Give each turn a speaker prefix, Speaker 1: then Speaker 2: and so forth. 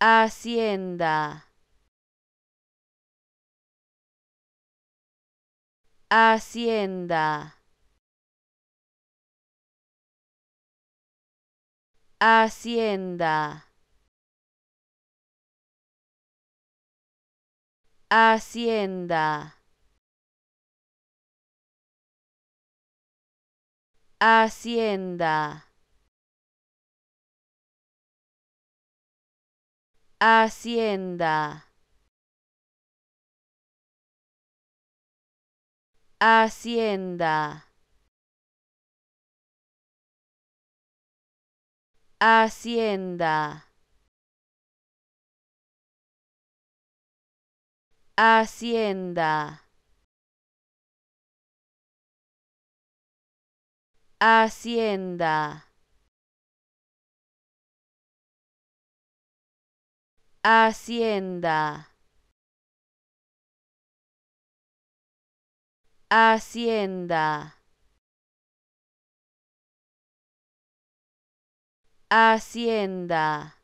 Speaker 1: Hacienda. Hacienda. Hacienda. Hacienda. Hacienda. Hacienda. Hacienda. Hacienda. Hacienda. Hacienda. Hacienda. Hacienda. Hacienda.